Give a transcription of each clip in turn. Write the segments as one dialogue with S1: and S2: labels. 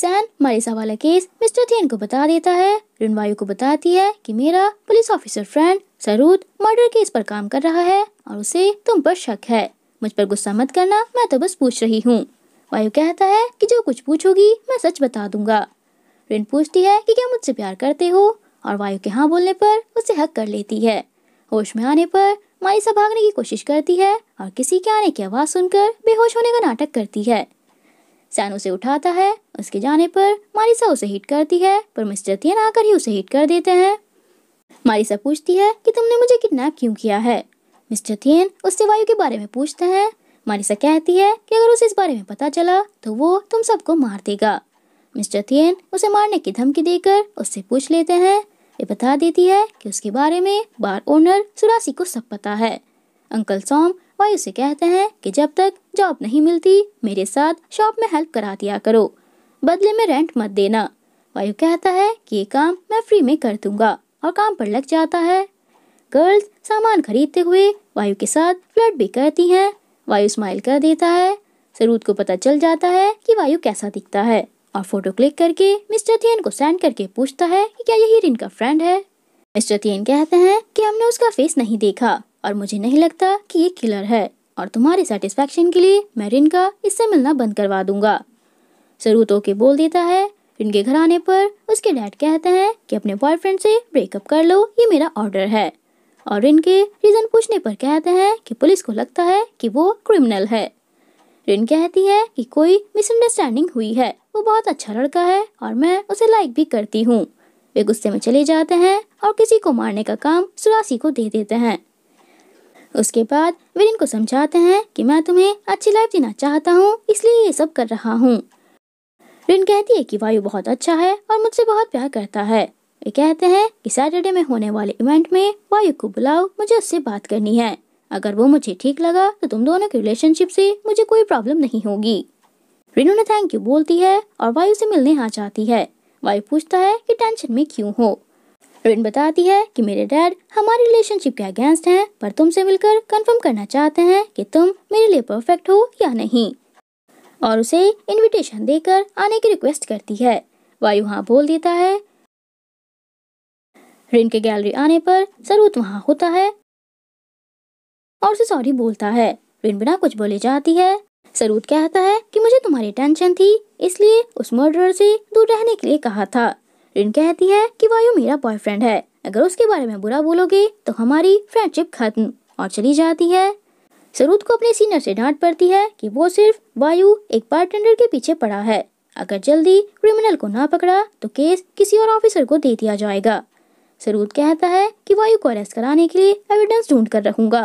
S1: San Marisa वाला case mister Thane को बता देता है रिनवायु को बताती है कि मेरा पुलिस ऑफिसर फ्रेंड सरूद मर्डर केस पर काम कर रहा है और उसे तुम पर शक है मुझ पर गुस्सा मत करना मैं तो बस पूछ रही हूँ वायु कहता है कि जो कुछ पूछोगी मैं सच बता दूंगा रिन पूछती है कि क्या मुझसे प्यार करते हो और वायु के हाँ बोलने पर उसे हक कर लेती है होश में आने पर मारिसा भागने की कोशिश करती है और किसी के आने की आवाज़ सुनकर बेहोश होने का नाटक करती है सैन उसे उठाता है उसके जाने पर मारिसा उसे हिट करती है पर मिस्टर थियन आकर ही उसे हिट कर देते हैं मारिसा पूछती है कि तुमने मुझे किडनैप क्यों किया है मिस्टर थियन उससे वायु के बारे में पूछते हैं मारिसा कहती है कि अगर उसे इस बारे में पता चला तो वो तुम सबको मार देगा मिस्टर थियन उसे मारने की धमकी देकर उससे पूछ लेते हैं ये बता देती है कि उसके बारे में बार ओनर सुरासी को सब पता है अंकल सॉम भाई उसे कहते हैं कि जब तक जॉब नहीं मिलती मेरे साथ शॉप में हेल्प करा दिया करो बदले में रेंट मत देना वायु कहता है कि ये काम मैं फ्री में कर दूंगा और काम पर लग जाता है गर्ल्स सामान खरीदते हुए वायु के साथ फ्लर्ट भी करती हैं वायु स्माइल कर देता है सरूद को पता चल जाता है कि वायु कैसा दिखता है और फोटो क्लिक करके मिस्टर थियन को सेंड करके पूछता है कि क्या यही रिन का फ्रेंड है मिस्टर थियन कहते हैं कि हमने उसका फेस नहीं देखा और मुझे नहीं लगता कि ये किलर है और तुम्हारे सेटिस्फेक्शन के लिए मैं रिन का इससे मिलना बंद करवा दूंगा सरूत ओके बोल देता है रिन के घर आने पर उसके डैड कहते हैं कि अपने बॉयफ्रेंड से ब्रेकअप कर लो ये मेरा ऑर्डर है और रिन के रीज़न पूछने पर कहते हैं कि पुलिस को लगता है कि वो क्रिमिनल है रिन कहती है कि कोई मिसअंडरस्टैंडिंग हुई है वो बहुत अच्छा लड़का है और मैं उसे लाइक भी करती हूँ वे गुस्से में चले जाते हैं और किसी को मारने का काम सुरासी को दे देते हैं उसके बाद विलिन को समझाते हैं कि मैं तुम्हें अच्छी लाइफ जीना चाहता हूँ इसलिए ये सब कर रहा हूँ रिन कहती है कि वायु बहुत अच्छा है और मुझसे बहुत प्यार करता है वे कहते हैं कि सैटरडे में होने वाले इवेंट में वायु को बुलाओ मुझे उससे बात करनी है अगर वो मुझे ठीक लगा तो तुम दोनों के रिलेशनशिप से मुझे कोई प्रॉब्लम नहीं होगी रिनू ने थैंक यू बोलती है और वायु से मिलने आ जाती है वायु पूछता है कि टेंशन में क्यों हो रिन बताती है कि मेरे डैड हमारी रिलेशनशिप के अगेंस्ट हैं पर तुमसे मिलकर कंफर्म करना चाहते हैं कि तुम मेरे लिए परफेक्ट हो या नहीं और उसे इनविटेशन देकर आने की रिक्वेस्ट करती है वायु हाँ बोल देता है रिन के गैलरी आने पर सरूत वहाँ होता है और उसे सॉरी बोलता है रिन बिना कुछ बोले जाती है सरूत कहता है कि मुझे तुम्हारी टेंशन थी इसलिए उस मर्डर से दूर रहने के लिए कहा था रिन कहती है कि वायु मेरा बॉयफ्रेंड है अगर उसके बारे में बुरा बोलोगे तो हमारी फ्रेंडशिप खत्म और चली जाती है सरूद को अपने सीनियर से डांट पड़ती है कि वो सिर्फ वायु एक बारटेंडर के पीछे पड़ा है अगर जल्दी क्रिमिनल को ना पकड़ा तो केस किसी और ऑफिसर को दे दिया जाएगा सरूद कहता है कि वायु को अरेस्ट कराने के लिए एविडेंस ढूंढ कर रखूंगा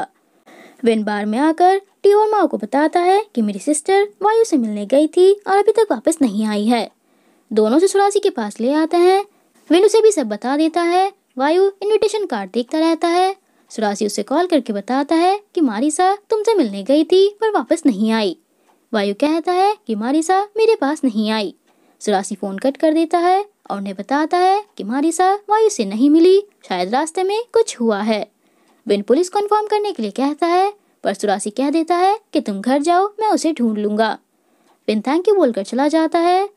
S1: वेन बार में आकर टी और माओ को बताता है कि मेरी सिस्टर वायु से मिलने गई थी और अभी तक वापस नहीं आई है दोनों ससुरासी के पास ले आता है विनु उसे भी सब बता देता है वायु इनविटेशन कार्ड देखता रहता है सुरासी उसे कॉल करके बताता है कि मारिसा तुमसे मिलने गई थी पर वापस नहीं आई वायु कहता है कि मारिसा मेरे पास नहीं आई सुरासी फोन कट कर देता है और उन्हें बताता है कि मारिसा वायु से नहीं मिली शायद रास्ते में कुछ हुआ है बिन पुलिस कन्फर्म करने के लिए कहता है पर सुरासी कह देता है कि तुम घर जाओ मैं उसे ढूंढ लूंगा बिन थैंक यू बोलकर चला जाता है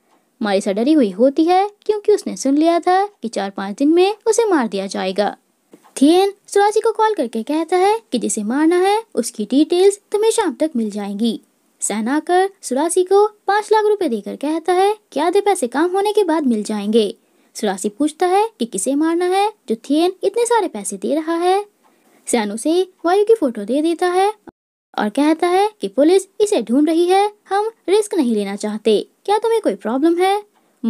S1: मारी डरी हुई होती है क्योंकि उसने सुन लिया था कि चार पाँच दिन में उसे मार दिया जाएगा थियन सुराजी को कॉल करके कहता है कि जिसे मारना है उसकी डिटेल्स तुम्हें शाम तक मिल जाएंगी सैन आकर सुरासी को पाँच लाख रुपए देकर कहता है कि आधे पैसे काम होने के बाद मिल जाएंगे सुरासी पूछता है कि किसे मारना है जो थियन इतने सारे पैसे दे रहा है सैन उसे वायु की फोटो दे देता है और कहता है कि पुलिस इसे ढूंढ रही है हम रिस्क नहीं लेना चाहते क्या तुम्हें कोई प्रॉब्लम है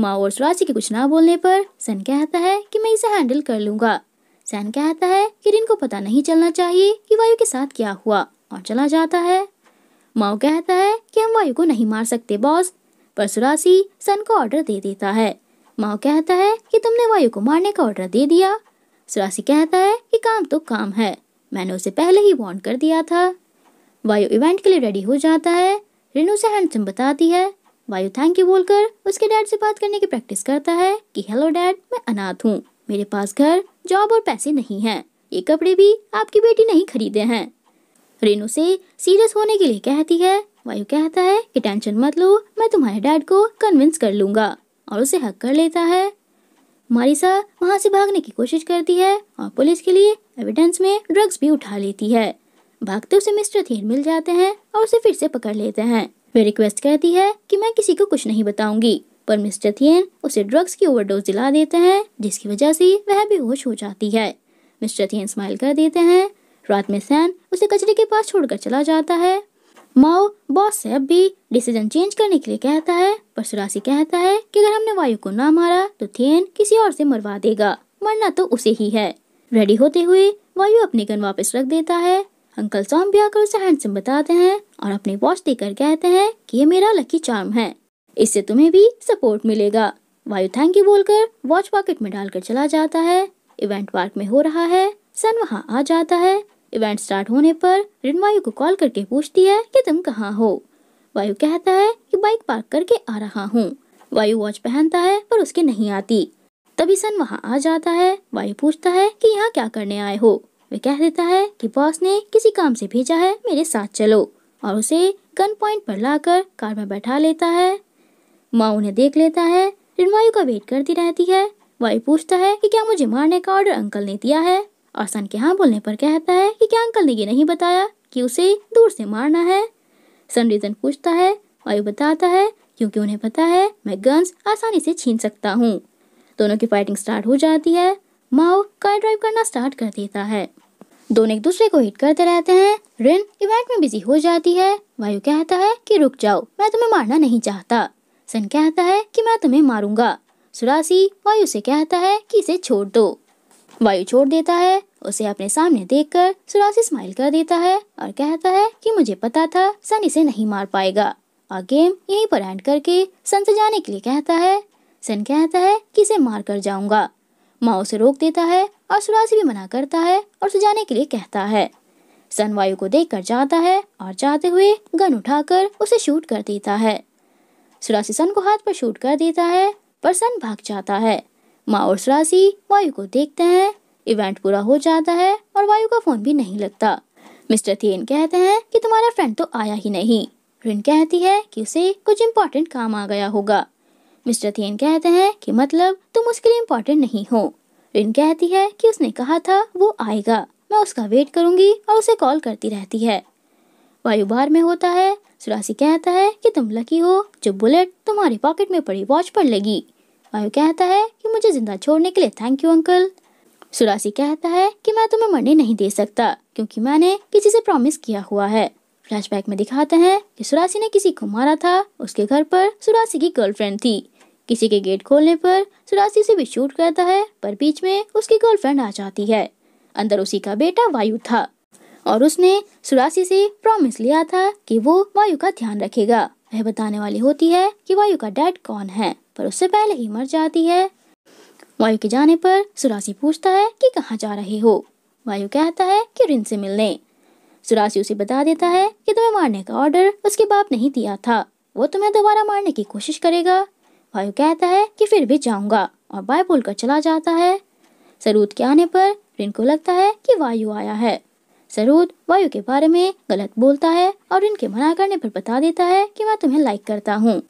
S1: माओ और सुराची के कुछ ना बोलने पर सन कहता है कि मैं इसे हैंडल कर लूंगा सैन कहता है कि रिन को पता नहीं चलना चाहिए कि वायु के साथ क्या हुआ और चला जाता है माओ कहता है कि हम वायु को नहीं मार सकते बॉस पर सुरासी सन को ऑर्डर दे देता है माओ कहता है कि तुमने वायु को मारने का ऑर्डर दे दिया सुरासी कहता है कि काम तो काम है मैंने उसे पहले ही वार्न कर दिया था वायु इवेंट के लिए रेडी हो जाता है रिन उसे हैंडसम बताती है वायु थैंक यू बोलकर उसके डैड से बात करने की प्रैक्टिस करता है कि हेलो डैड मैं अनाथ हूँ मेरे पास घर जॉब और पैसे नहीं हैं ये कपड़े भी आपकी बेटी नहीं खरीदे हैं रेनु से सीरियस होने के लिए कहती है वायु कहता है कि टेंशन मत लो मैं तुम्हारे डैड को कन्विंस कर लूंगा और उसे हक कर लेता है मारिसा वहाँ से भागने की कोशिश करती है और पुलिस के लिए एविडेंस में ड्रग्स भी उठा लेती है भागते उसे मिस्टर थेर मिल जाते हैं और उसे फिर से पकड़ लेते हैं वह रिक्वेस्ट करती है कि मैं किसी को कुछ नहीं बताऊंगी पर मिस्टर थियन उसे ड्रग्स की ओवरडोज दिला देते हैं जिसकी वजह से वह बेहोश हो जाती है मिस्टर थियन स्माइल कर देते हैं रात में सैन उसे कचरे के पास छोड़कर चला जाता है माओ बॉस सैब भी डिसीजन चेंज करने के लिए कहता है पर सुरासी कहता है कि अगर हमने वायु को ना मारा तो थियन किसी और से मरवा देगा मरना तो उसे ही है रेडी होते हुए वायु अपने गन वापस रख देता है अंकल सॉम भी आकर उसे हैंडसम बताते हैं और अपनी वॉच देकर कहते हैं कि ये मेरा लकी चार्म है इससे तुम्हें भी सपोर्ट मिलेगा वायु थैंक यू बोलकर वॉच पॉकेट में डालकर चला जाता है इवेंट पार्क में हो रहा है सन वहाँ आ जाता है इवेंट स्टार्ट होने पर रिन वायु को कॉल करके पूछती है कि तुम कहाँ हो वायु कहता है कि बाइक पार्क करके आ रहा हूँ वायु वॉच पहनता है पर उसके नहीं आती तभी सन वहाँ आ जाता है वायु पूछता है कि यहाँ क्या करने आए हो वे कह देता है कि बॉस ने किसी काम से भेजा है मेरे साथ चलो और उसे गन पॉइंट पर लाकर कार में बैठा लेता है माँ उन्हें देख लेता है रिनवायु का वेट करती रहती है वायु पूछता है कि क्या मुझे मारने का ऑर्डर अंकल ने दिया है और सन के हाँ बोलने पर कहता है कि क्या अंकल ने ये नहीं बताया कि उसे दूर से मारना है सन रीजन पूछता है वायु बताता है क्योंकि उन्हें पता है मैं गन्स आसानी से छीन सकता हूँ दोनों की फाइटिंग स्टार्ट हो जाती है माओ कार ड्राइव करना स्टार्ट कर देता है दोनों एक दूसरे को हिट करते रहते हैं रिन इवेंट में बिजी हो जाती है वायु कहता है कि रुक जाओ मैं तुम्हें मारना नहीं चाहता सन कहता है कि मैं तुम्हें मारूंगा सुरासी वायु से कहता है कि इसे छोड़ दो वायु छोड़ देता है उसे अपने सामने देखकर सुरासी स्माइल कर देता है और कहता है कि मुझे पता था सन इसे नहीं मार पाएगा और गेम यहीं पर एंड करके सन से जाने के लिए कहता है सन कहता है कि इसे मार कर जाऊंगा माँ उसे रोक देता है और सुरासी भी मना करता है और सजाने के लिए कहता है सनवायु को देख कर जाता है और जाते हुए गन उठाकर उसे शूट कर देता है सुरासी सन को हाथ पर शूट कर देता है पर सन भाग जाता है माँ और सुरासी वायु को देखते हैं इवेंट पूरा हो जाता है और वायु का फोन भी नहीं लगता मिस्टर थेन कहते हैं कि तुम्हारा फ्रेंड तो आया ही नहीं रिन कहती है कि उसे कुछ इम्पोर्टेंट काम आ गया होगा मिस्टर थेन कहते हैं कि मतलब तुम उसके लिए इम्पोर्टेंट नहीं हो रिन कहती है कि उसने कहा था वो आएगा मैं उसका वेट करूंगी और उसे कॉल करती रहती है वायु बार में होता है सुरासी कहता है कि तुम लकी हो जो बुलेट तुम्हारे पॉकेट में पड़ी वॉच पर लगी वायु कहता है कि मुझे जिंदा छोड़ने के लिए थैंक यू अंकल सुरासी कहता है कि मैं तुम्हें मरने नहीं दे सकता क्योंकि मैंने किसी से प्रॉमिस किया हुआ है फ्लैशबैक में दिखाते हैं कि सुरासी ने किसी को मारा था उसके घर पर सुरासी की गर्लफ्रेंड थी किसी के गेट खोलने पर सुरासी से भी शूट करता है पर बीच में उसकी गर्लफ्रेंड आ जाती है अंदर उसी का बेटा वायु था और उसने सुरासी से प्रॉमिस लिया था कि वो वायु का ध्यान रखेगा वह बताने वाली होती है कि वायु का डैड कौन है पर उससे पहले ही मर जाती है वायु के जाने पर सुरासी पूछता है कि कहाँ जा रहे हो वायु कहता है कि रिन से मिलने सुरासी उसे बता देता है कि तुम्हें मारने का ऑर्डर उसके बाप ने ही दिया था वो तुम्हें दोबारा मारने की कोशिश करेगा वायु कहता है कि फिर भी जाऊंगा और बाय बोलकर चला जाता है सरूद के आने पर रिन को लगता है कि वायु आया है सरूद वायु के बारे में गलत बोलता है और के मना करने पर बता देता है कि मैं तुम्हें लाइक करता हूँ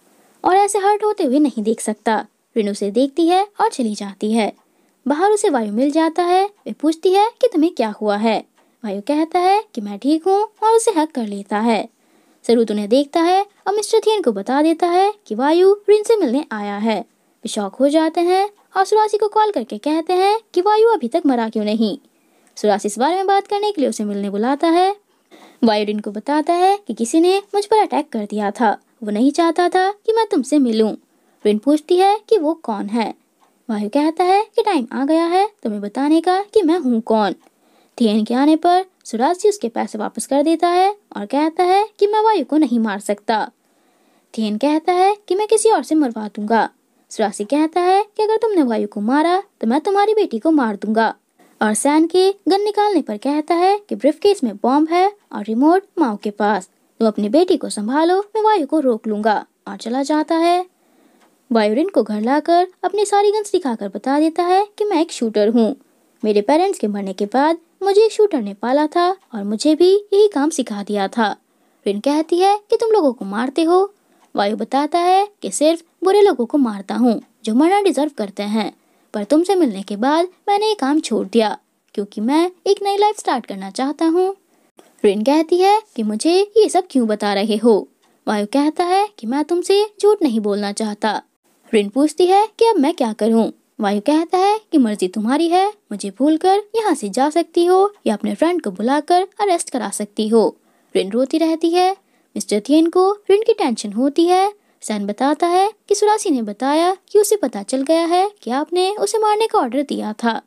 S1: और ऐसे हर्ट होते हुए नहीं देख सकता रिन उसे देखती है और चली जाती है बाहर उसे वायु मिल जाता है वे पूछती है कि तुम्हें क्या हुआ है वायु कहता है कि मैं ठीक हूँ और उसे हक कर लेता है सरूत उन्हें देखता है और मिस्टर थीन को बता देता है कि वायु रिन से मिलने आया है वे शौक हो जाते हैं और सुरासी को कॉल करके कहते हैं कि वायु अभी तक मरा क्यों नहीं सुरासी इस बारे में बात करने के लिए उसे मिलने बुलाता है वायु रिन को बताता है कि किसी ने मुझ पर अटैक कर दिया था वो नहीं चाहता था कि मैं तुमसे मिलूं रिन पूछती है कि वो कौन है वायु कहता है कि टाइम आ गया है तुम्हें बताने का कि मैं हूँ कौन थियन के आने पर जी उसके पैसे वापस कर देता है और कहता है कि मैं वायु को नहीं मार सकता थियन कहता है कि मैं किसी और से मरवा दूंगा सुरासी कहता है कि अगर तुमने वायु को मारा तो मैं तुम्हारी बेटी को मार दूंगा और सैन के गन निकालने पर कहता है कि केस में बॉम्ब है और रिमोट माओ के पास तुम तो अपनी बेटी को संभालो मैं वायु को रोक लूंगा और चला जाता है वायुरिन को घर लाकर अपनी सारी गन्स दिखाकर बता देता है कि मैं एक शूटर हूँ मेरे पेरेंट्स के मरने के बाद मुझे शूटर ने पाला था और मुझे भी यही काम सिखा दिया था रिन कहती है कि तुम लोगों को मारते हो वायु बताता है कि सिर्फ बुरे लोगों को मारता हूँ जो मरना डिजर्व करते हैं पर तुमसे मिलने के बाद मैंने ये काम छोड़ दिया क्योंकि मैं एक नई लाइफ स्टार्ट करना चाहता हूँ रिन कहती है कि मुझे ये सब क्यों बता रहे हो वायु कहता है कि मैं तुमसे झूठ नहीं बोलना चाहता रिन पूछती है कि अब मैं क्या करूँ वायु कहता है कि मर्जी तुम्हारी है मुझे भूल कर यहाँ से जा सकती हो या अपने फ्रेंड को बुलाकर अरेस्ट करा सकती हो रिन रोती रहती है मिस्टर थियन को रिन की टेंशन होती है सैन बताता है कि सुरासी ने बताया कि उसे पता चल गया है कि आपने उसे मारने का ऑर्डर दिया था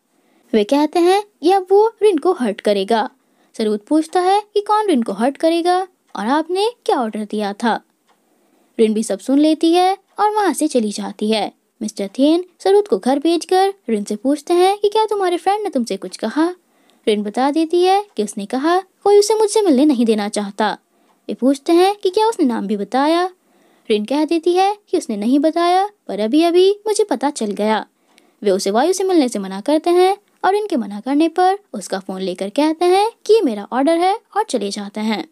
S1: वे कहते हैं कि अब वो रिन को हर्ट करेगा सरूद पूछता है कि कौन रिन को हर्ट करेगा और आपने क्या ऑर्डर दिया था रिन भी सब सुन लेती है और वहाँ से चली जाती है मिस्टर थेन सरूद को घर भेजकर रिन से पूछते हैं कि क्या तुम्हारे फ्रेंड ने तुमसे कुछ कहा रिन बता देती है कि उसने कहा कोई उसे मुझसे मिलने नहीं देना चाहता वे पूछते हैं कि क्या उसने नाम भी बताया रिन कह देती है कि उसने नहीं बताया पर अभी अभी मुझे पता चल गया वे उसे वायु से मिलने से मना करते हैं और इनके मना करने पर उसका फ़ोन लेकर कहते हैं कि ये मेरा ऑर्डर है और चले जाते हैं